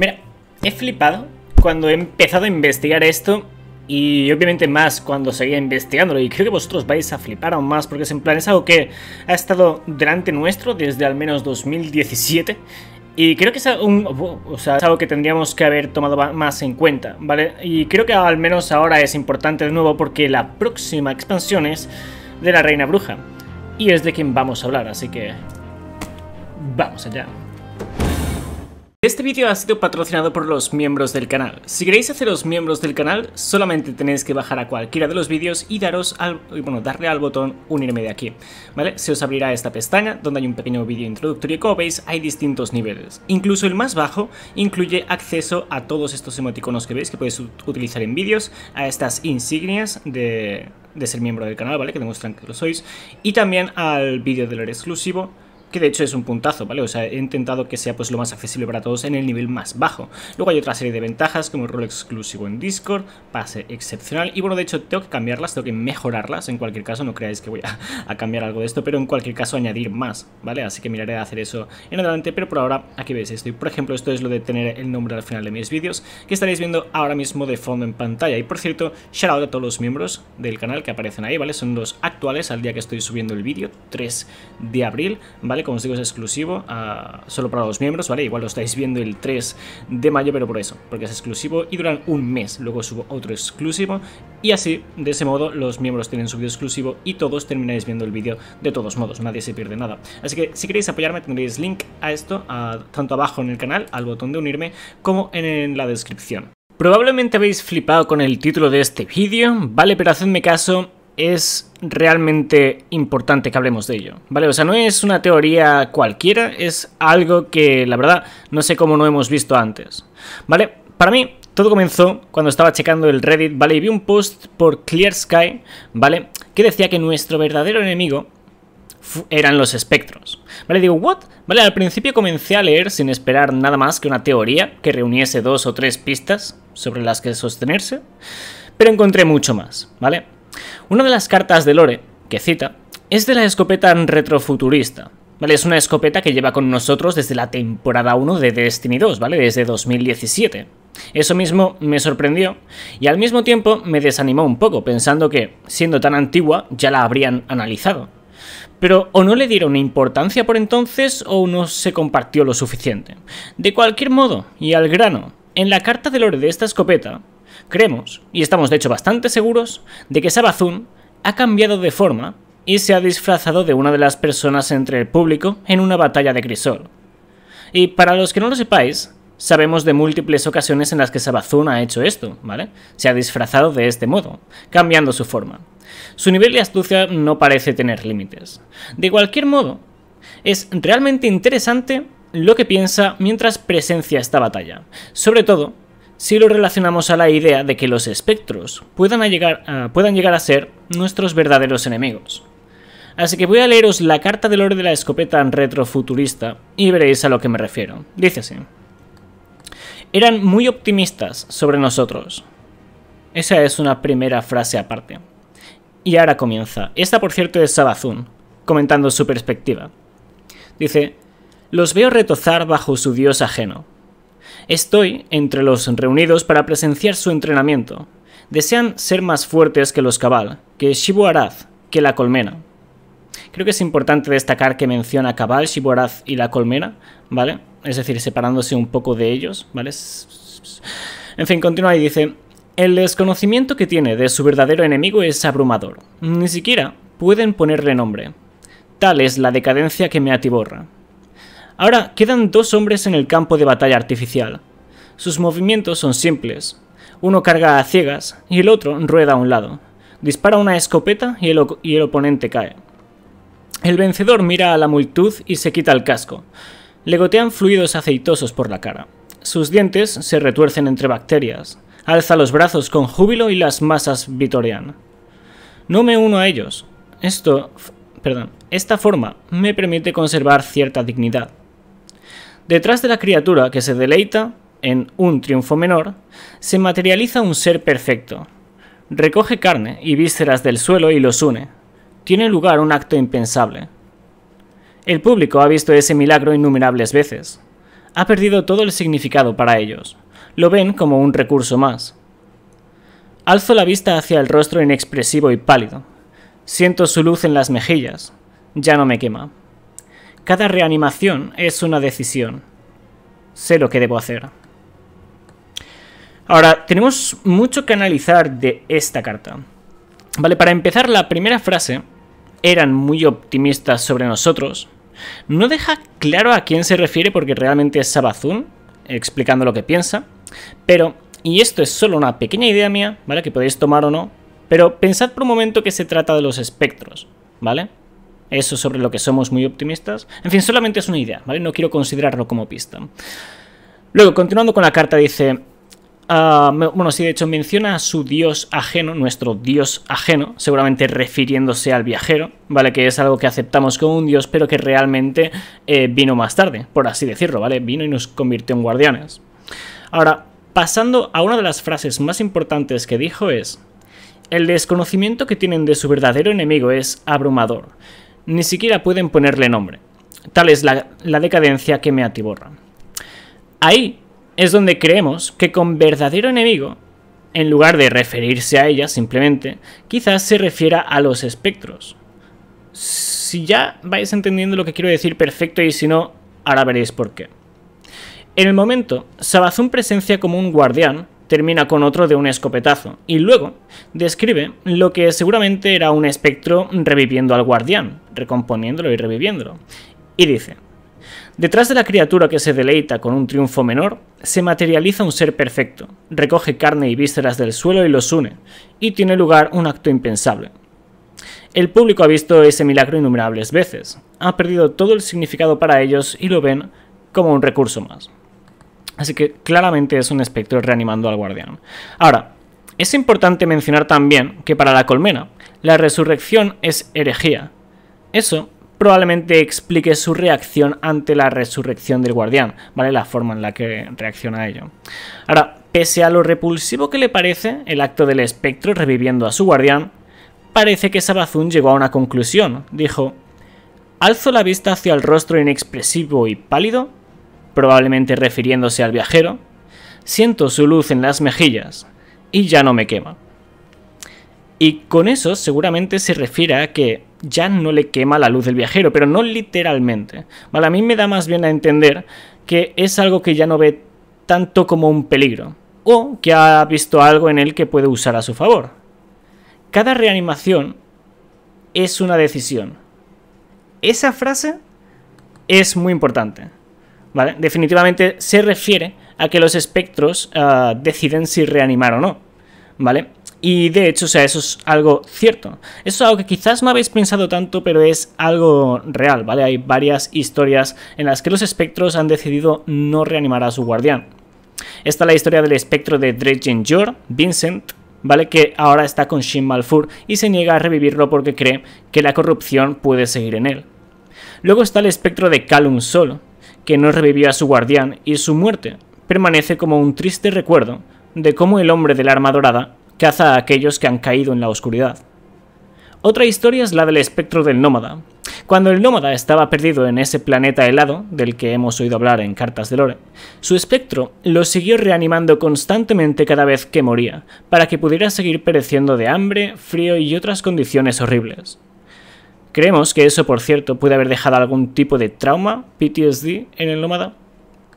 Mira, he flipado cuando he empezado a investigar esto y obviamente más cuando seguía investigándolo y creo que vosotros vais a flipar aún más porque es en plan es algo que ha estado delante nuestro desde al menos 2017 y creo que es, es algo que tendríamos que haber tomado más en cuenta, ¿vale? Y creo que al menos ahora es importante de nuevo porque la próxima expansión es de la Reina Bruja y es de quien vamos a hablar, así que vamos allá. Este vídeo ha sido patrocinado por los miembros del canal. Si queréis haceros miembros del canal, solamente tenéis que bajar a cualquiera de los vídeos y daros al, bueno, darle al botón unirme de aquí, ¿vale? Se os abrirá esta pestaña donde hay un pequeño vídeo introductorio y como veis hay distintos niveles. Incluso el más bajo incluye acceso a todos estos emoticonos que veis que podéis utilizar en vídeos, a estas insignias de, ser miembro del canal, ¿vale? Que demuestran que lo sois. Y también al vídeo de del e exclusivo que de hecho es un puntazo, ¿vale? O sea, he intentado que sea pues lo más accesible para todos en el nivel más bajo. Luego hay otra serie de ventajas como el rol exclusivo en Discord, pase excepcional y bueno, de hecho tengo que cambiarlas, tengo que mejorarlas, en cualquier caso no creáis que voy a, a cambiar algo de esto, pero en cualquier caso añadir más, ¿vale? Así que miraré a hacer eso en adelante, pero por ahora aquí veis esto. Y por ejemplo, esto es lo de tener el nombre al final de mis vídeos, que estaréis viendo ahora mismo de fondo en pantalla. Y por cierto, shout out a todos los miembros del canal que aparecen ahí, ¿vale? Son los actuales al día que estoy subiendo el vídeo, 3 de abril, ¿vale? Como os digo, es exclusivo ah, solo para los miembros, ¿vale? Igual lo estáis viendo el 3 de mayo, pero por eso, porque es exclusivo y duran un mes. Luego subo otro exclusivo y así, de ese modo, los miembros tienen su vídeo exclusivo y todos termináis viendo el vídeo de todos modos, nadie se pierde nada. Así que si queréis apoyarme tendréis link a esto, tanto abajo en el canal, al botón de unirme, como en, en la descripción. Probablemente habéis flipado con el título de este vídeo, ¿vale? Pero hacedme caso, es realmente importante que hablemos de ello, ¿vale? O sea, no es una teoría cualquiera, es algo que la verdad no sé cómo no hemos visto antes, ¿vale? Para mí, todo comenzó cuando estaba checando el Reddit, ¿vale? Y vi un post por Clear Sky, ¿vale? Que decía que nuestro verdadero enemigo eran los espectros. Vale, digo, ¿what? Vale, al principio comencé a leer sin esperar nada más que una teoría que reuniese dos o tres pistas sobre las que sostenerse, pero encontré mucho más, ¿vale? Una de las cartas de Lore, que cita, es de la escopeta retrofuturista. ¿Vale? Es una escopeta que lleva con nosotros desde la temporada 1 de Destiny 2, ¿vale? Desde 2017. Eso mismo me sorprendió y al mismo tiempo me desanimó un poco, pensando que, siendo tan antigua, ya la habrían analizado. Pero o no le dieron importancia por entonces o no se compartió lo suficiente. De cualquier modo, y al grano, en la carta de lore de esta escopeta, Creemos, y estamos de hecho bastante seguros, de que Sabazun ha cambiado de forma y se ha disfrazado de una de las personas entre el público en una batalla de crisol. Y para los que no lo sepáis, sabemos de múltiples ocasiones en las que Sabazun ha hecho esto, ¿vale? Se ha disfrazado de este modo, cambiando su forma. Su nivel de astucia no parece tener límites. De cualquier modo, es realmente interesante lo que piensa mientras presencia esta batalla, sobre todo si lo relacionamos a la idea de que los espectros puedan llegar, a, ah, puedan llegar a ser nuestros verdaderos enemigos. Así que voy a leeros la carta del oro de la escopeta retrofuturista y veréis a lo que me refiero. Dice así. Eran muy optimistas sobre nosotros. Esa es una primera frase aparte. Y ahora comienza. Esta, por cierto, es Sabazun, comentando su perspectiva. Dice, los veo retozar bajo su dios ajeno, Estoy entre los reunidos para presenciar su entrenamiento. Desean ser más fuertes que los Cabal, que Shibu que la Colmena. Creo que es importante destacar que menciona Cabal, Shibu y la Colmena, ¿vale? Es decir, separándose un poco de ellos, ¿vale? En fin, continúa y dice, el desconocimiento que tiene de su verdadero enemigo es abrumador. Ni siquiera pueden ponerle nombre. Tal es la decadencia que me atiborra. Ahora quedan dos hombres en el campo de batalla artificial. Sus movimientos son simples. Uno carga a ciegas y el otro rueda a un lado. Dispara una escopeta y el, oponente cae. El vencedor mira a la multitud y se quita el casco. Le gotean fluidos aceitosos por la cara. Sus dientes se retuercen entre bacterias. Alza los brazos con júbilo y las masas vitorean. No me uno a ellos. Esto... Perdón. Esta forma me permite conservar cierta dignidad. Detrás de la criatura que se deleita en un triunfo menor, se materializa un ser perfecto. Recoge carne y vísceras del suelo y los une. Tiene lugar un acto impensable. El público ha visto ese milagro innumerables veces. Ha perdido todo el significado para ellos. Lo ven como un recurso más. Alzo la vista hacia el rostro inexpresivo y pálido. Siento su luz en las mejillas. Ya no me quema. Cada reanimación es una decisión. Sé lo que debo hacer. Ahora, tenemos mucho que analizar de esta carta. Vale, para empezar, la primera frase, eran muy optimistas sobre nosotros, no deja claro a quién se refiere porque realmente es Sabazun, explicando lo que piensa, pero, y esto es solo una pequeña idea mía, ¿vale? Que podéis tomar o no, pero pensad por un momento que se trata de los espectros, ¿vale? eso sobre lo que somos muy optimistas. En fin, solamente es una idea, ¿vale? No quiero considerarlo como pista. Luego, continuando con la carta, dice... Ah, bueno, sí, de hecho menciona a su dios ajeno, nuestro dios ajeno, seguramente refiriéndose al viajero, ¿vale? Que es algo que aceptamos como un dios, pero que realmente eh, vino más tarde, por así decirlo, ¿vale? Vino y nos convirtió en guardianes. Ahora, pasando a una de las frases más importantes que dijo es, el desconocimiento que tienen de su verdadero enemigo es abrumador ni siquiera pueden ponerle nombre. Tal es la, decadencia que me atiborra. Ahí es donde creemos que con verdadero enemigo, en lugar de referirse a ella simplemente, quizás se refiera a los espectros. Si ya vais entendiendo lo que quiero decir perfecto y si no, ahora veréis por qué. En el momento, Sabazón presencia como un guardián termina con otro de un escopetazo, y luego describe lo que seguramente era un espectro reviviendo al guardián, recomponiéndolo y reviviéndolo. Y dice, Detrás de la criatura que se deleita con un triunfo menor, se materializa un ser perfecto, recoge carne y vísceras del suelo y los une, y tiene lugar un acto impensable. El público ha visto ese milagro innumerables veces, ha perdido todo el significado para ellos y lo ven como un recurso más. Así que claramente es un espectro reanimando al guardián. Ahora, es importante mencionar también que para la colmena, la resurrección es herejía. Eso probablemente explique su reacción ante la resurrección del guardián, ¿vale? La forma en la que reacciona a ello. Ahora, pese a lo repulsivo que le parece el acto del espectro reviviendo a su guardián, parece que Sabazun llegó a una conclusión. Dijo, alzo la vista hacia el rostro inexpresivo y pálido probablemente refiriéndose al viajero, siento su luz en las mejillas y ya no me quema. Y con eso seguramente se refiere a que ya no le quema la luz del viajero, pero no literalmente. a mí me da más bien a entender que es algo que ya no ve tanto como un peligro, o que ha visto algo en él que puede usar a su favor. Cada reanimación es una decisión. Esa frase es muy importante. Definitivamente se refiere a que los espectros ah, deciden si reanimar o no, ¿vale? Y de hecho, o sea, eso es algo cierto. Eso es algo que quizás no habéis pensado tanto, pero es algo real, ¿vale? Hay varias historias en las que los espectros han decidido no reanimar a su guardián. Está la historia del espectro de Dredgen Jor, Vincent, ¿vale? Que ahora está con Shin Malfur y se niega a revivirlo porque cree que la corrupción puede seguir en él. Luego está el espectro de Calum Solo que no revivió a su guardián y su muerte permanece como un triste recuerdo de cómo el hombre del arma dorada caza a aquellos que han caído en la oscuridad. Otra historia es la del espectro del nómada. Cuando el nómada estaba perdido en ese planeta helado, del que hemos oído hablar en Cartas de Lore, su espectro lo siguió reanimando constantemente cada vez que moría, para que pudiera seguir pereciendo de hambre, frío y otras condiciones horribles. Creemos que eso, por cierto, puede haber dejado algún tipo de trauma, PTSD, en el nómada,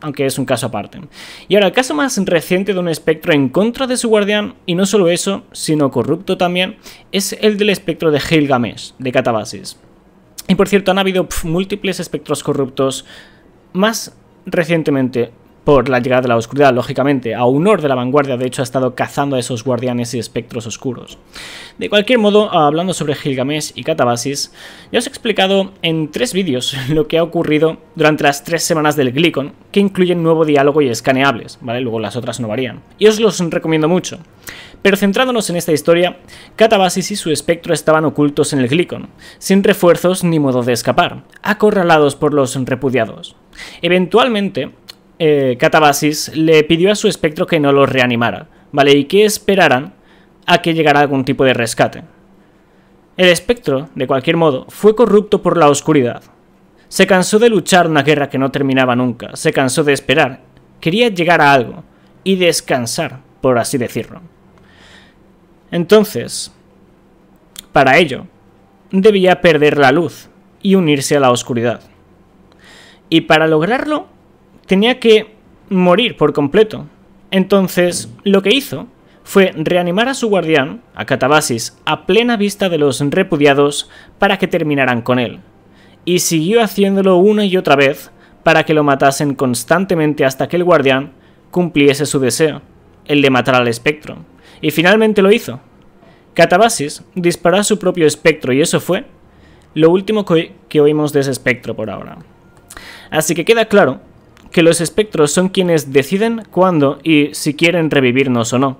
aunque es un caso aparte. Y ahora, el caso más reciente de un espectro en contra de su guardián, y no solo eso, sino corrupto también, es el del espectro de Gilgamesh, de Catabasis. Y por cierto, han habido múltiples espectros corruptos, más recientemente por la llegada de la oscuridad, lógicamente. A honor de la vanguardia, de hecho, ha estado cazando a esos guardianes y espectros oscuros. De cualquier modo, hablando sobre Gilgamesh y Catabasis, ya os he explicado en tres vídeos lo que ha ocurrido durante las tres semanas del Glicon, que incluyen nuevo diálogo y escaneables, ¿vale? Luego las otras no varían. Y os los recomiendo mucho. Pero centrándonos en esta historia, Catabasis y su espectro estaban ocultos en el Glicon, sin refuerzos ni modo de escapar, acorralados por los repudiados. Eventualmente, Catabasis eh, le pidió a su espectro que no los reanimara, ¿vale? Y que esperaran a que llegara algún tipo de rescate. El espectro, de cualquier modo, fue corrupto por la oscuridad. Se cansó de luchar una guerra que no terminaba nunca, se cansó de esperar, quería llegar a algo y descansar, por así decirlo. Entonces, para ello, debía perder la luz y unirse a la oscuridad. Y para lograrlo, tenía que morir por completo. Entonces, lo que hizo fue reanimar a su guardián, a Catabasis, a plena vista de los repudiados para que terminaran con él. Y siguió haciéndolo una y otra vez para que lo matasen constantemente hasta que el guardián cumpliese su deseo, el de matar al espectro. Y finalmente lo hizo. Catabasis disparó a su propio espectro y eso fue lo último que, oímos de ese espectro por ahora. Así que queda claro que los espectros son quienes deciden cuándo y si quieren revivirnos o no.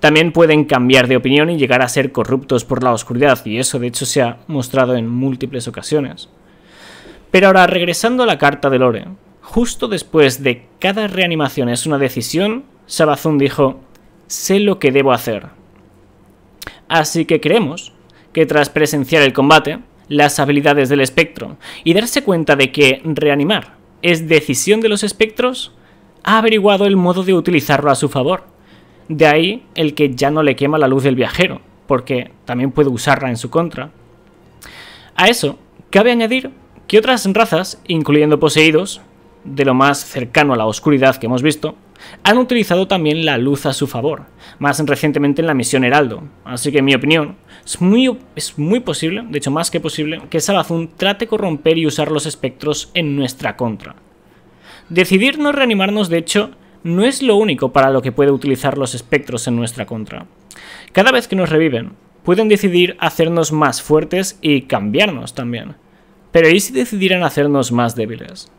También pueden cambiar de opinión y llegar a ser corruptos por la oscuridad, y eso de hecho se ha mostrado en múltiples ocasiones. Pero ahora, regresando a la carta de Lore, justo después de cada reanimación es una decisión, Sabazun dijo, sé lo que debo hacer. Así que creemos que tras presenciar el combate, las habilidades del espectro y darse cuenta de que reanimar es decisión de los espectros, ha averiguado el modo de utilizarlo a su favor. De ahí el que ya no le quema la luz del viajero, porque también puede usarla en su contra. A eso, cabe añadir que otras razas, incluyendo poseídos, de lo más cercano a la oscuridad que hemos visto, han utilizado también la luz a su favor, más recientemente en la misión Heraldo. Así que en mi opinión, es muy, es muy posible, de hecho más que posible, que Salazun trate corromper y usar los espectros en nuestra contra. Decidir no reanimarnos, de hecho, no es lo único para lo que puede utilizar los espectros en nuestra contra. Cada vez que nos reviven, pueden decidir hacernos más fuertes y cambiarnos también. Pero ¿y si decidieran hacernos más débiles?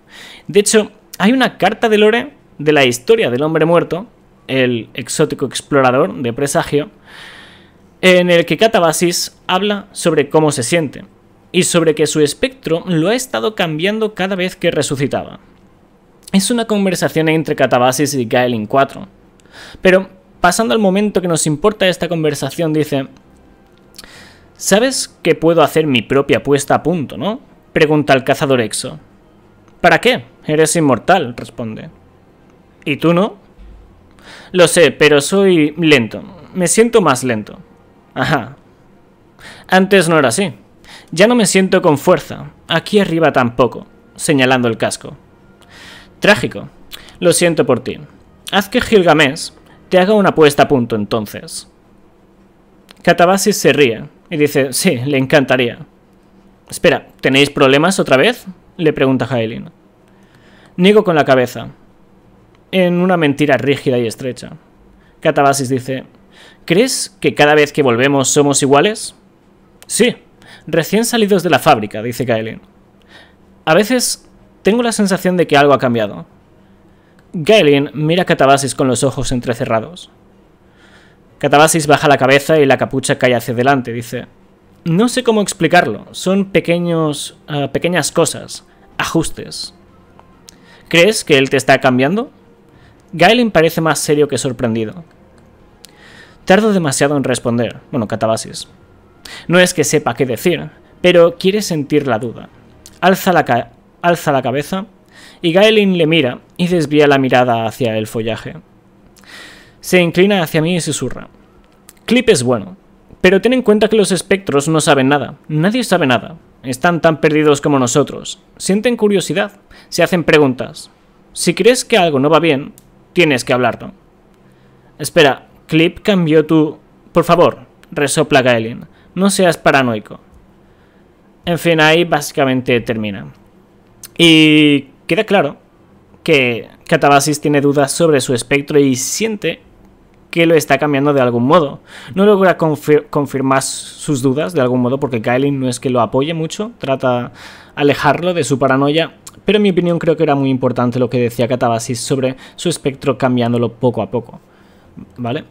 De hecho, hay una carta de Lore de la historia del hombre muerto, el exótico explorador de presagio, en el que Catabasis habla sobre cómo se siente y sobre que su espectro lo ha estado cambiando cada vez que resucitaba. Es una conversación entre Catabasis y Gaelin 4. Pero pasando al momento que nos importa esta conversación, dice, ¿sabes que puedo hacer mi propia puesta a punto, no? Pregunta el cazador Exo. ¿Para qué? Eres inmortal, responde. ¿Y tú no? Lo sé, pero soy lento. Me siento más lento. Ajá. Antes no era así. Ya no me siento con fuerza. Aquí arriba tampoco. Señalando el casco. Trágico. Lo siento por ti. Haz que Gilgamesh te haga una apuesta a punto entonces. Catabasis se ríe y dice, sí, le encantaría. Espera, ¿tenéis problemas otra vez? Le pregunta Jaelin. Niego con la cabeza en una mentira rígida y estrecha. Catabasis dice, ¿crees que cada vez que volvemos somos iguales? Sí, recién salidos de la fábrica, dice Gaelin. A veces tengo la sensación de que algo ha cambiado. Gaelin mira a Catabasis con los ojos entrecerrados. Catabasis baja la cabeza y la capucha cae hacia adelante, dice. No sé cómo explicarlo, son pequeños, ah, pequeñas cosas, ajustes. ¿Crees que él te está cambiando? Gaelin parece más serio que sorprendido. Tardo demasiado en responder. Bueno, Catabasis. No es que sepa qué decir, pero quiere sentir la duda. Alza la, alza la cabeza y Gaelin le mira y desvía la mirada hacia el follaje. Se inclina hacia mí y susurra. Clip es bueno, pero ten en cuenta que los espectros no saben nada. Nadie sabe nada. Están tan perdidos como nosotros. Sienten curiosidad, se hacen preguntas. Si crees que algo no va bien, tienes que hablarlo. Espera, Clip cambió tu... Por favor, resopla Gaelin. No seas paranoico. En fin, ahí básicamente termina. Y queda claro que Catabasis tiene dudas sobre su espectro y siente que lo está cambiando de algún modo. No logra confirmar sus dudas de algún modo porque Gaelin no es que lo apoye mucho, trata alejarlo de su paranoia pero en mi opinión creo que era muy importante lo que decía Katabasis sobre su espectro cambiándolo poco a poco. ¿Vale?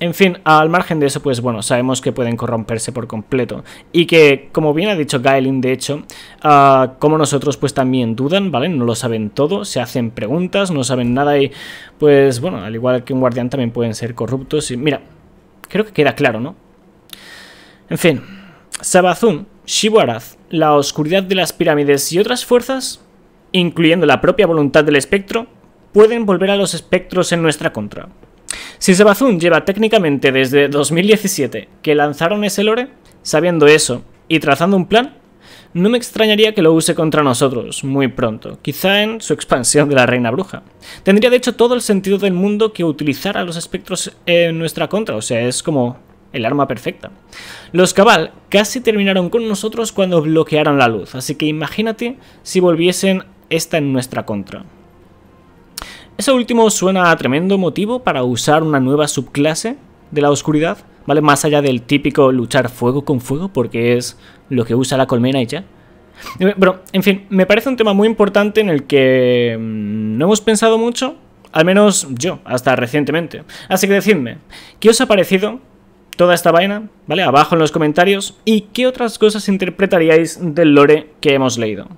En fin, al margen de eso, pues bueno, sabemos que pueden corromperse por completo. Y que, como bien ha dicho Gaelin, de hecho, ah, como nosotros, pues también dudan, ¿vale? No lo saben todo, se hacen preguntas, no saben nada y, pues bueno, al igual que un guardián también pueden ser corruptos. Y mira, creo que queda claro, ¿no? En fin, Sabazun, Shibuaraz, la oscuridad de las pirámides y otras fuerzas incluyendo la propia voluntad del espectro, pueden volver a los espectros en nuestra contra. Si Sebazun lleva técnicamente desde 2017 que lanzaron ese lore, sabiendo eso y trazando un plan, no me extrañaría que lo use contra nosotros muy pronto, quizá en su expansión de la Reina Bruja. Tendría de hecho todo el sentido del mundo que utilizara los espectros en nuestra contra, o sea, es como el arma perfecta. Los Cabal casi terminaron con nosotros cuando bloquearon la luz, así que imagínate si volviesen está en nuestra contra. Eso último suena a tremendo motivo para usar una nueva subclase de la oscuridad, ¿vale? Más allá del típico luchar fuego con fuego, porque es lo que usa la colmena y ya. Eh, pero, en fin, me parece un tema muy importante en el que mm, no hemos pensado mucho, al menos yo, hasta recientemente. Así que decidme, ¿qué os ha parecido toda esta vaina? ¿Vale? Abajo en los comentarios. ¿Y qué otras cosas interpretaríais del lore que hemos leído?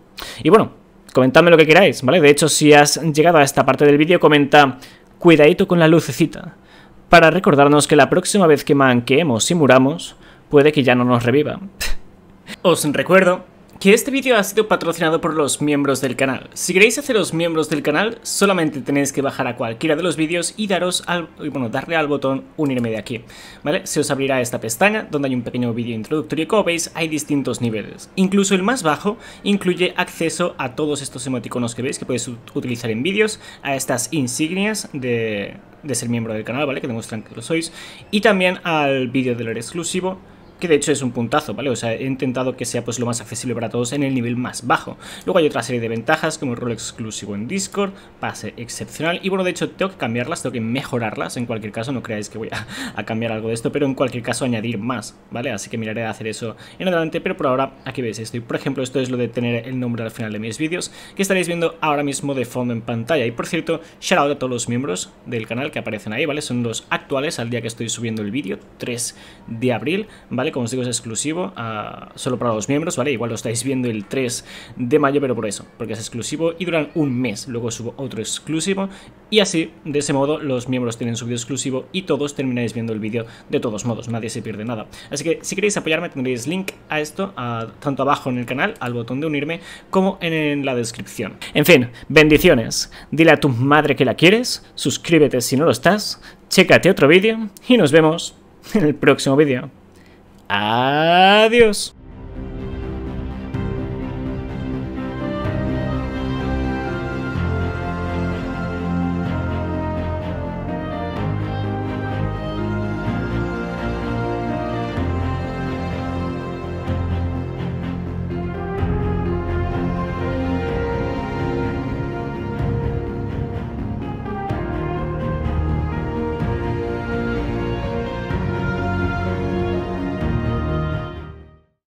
Y bueno, Comentadme lo que queráis, ¿vale? De hecho, si has llegado a esta parte del vídeo, comenta cuidadito con la lucecita, para recordarnos que la próxima vez que manqueemos y muramos, puede que ya no nos reviva. Os recuerdo que este vídeo ha sido patrocinado por los miembros del canal. Si queréis haceros miembros del canal, solamente tenéis que bajar a cualquiera de los vídeos y daros al, bueno, darle al botón unirme de aquí, ¿vale? Se os abrirá esta pestaña donde hay un pequeño vídeo introductorio y como veis hay distintos niveles. Incluso el más bajo incluye acceso a todos estos emoticonos que veis que podéis utilizar en vídeos, a estas insignias de, ser miembro del canal, ¿vale? Que demuestran que lo sois, y también al vídeo del exclusivo que de hecho es un puntazo, ¿vale? O sea, he intentado que sea pues lo más accesible para todos en el nivel más bajo. Luego hay otra serie de ventajas como el rol exclusivo en Discord, pase excepcional y bueno, de hecho tengo que cambiarlas, tengo que mejorarlas, en cualquier caso no creáis que voy a, cambiar algo de esto, pero en cualquier caso añadir más, ¿vale? Así que miraré a hacer eso en adelante, pero por ahora aquí veis esto. Y por ejemplo, esto es lo de tener el nombre al final de mis vídeos, que estaréis viendo ahora mismo de fondo en pantalla. Y por cierto, shout out a todos los miembros del canal que aparecen ahí, ¿vale? Son los actuales al día que estoy subiendo el vídeo, 3 de abril, ¿vale? Como os digo, es exclusivo ah, solo para los miembros, ¿vale? Igual lo estáis viendo el 3 de mayo, pero por eso, porque es exclusivo y duran un mes. Luego subo otro exclusivo y así, de ese modo, los miembros tienen su vídeo exclusivo y todos termináis viendo el vídeo de todos modos, nadie se pierde nada. Así que si queréis apoyarme tendréis link a esto, tanto abajo en el canal, al botón de unirme, como en, en la descripción. En fin, bendiciones, dile a tu madre que la quieres, suscríbete si no lo estás, chécate otro vídeo y nos vemos en el próximo vídeo. Adiós.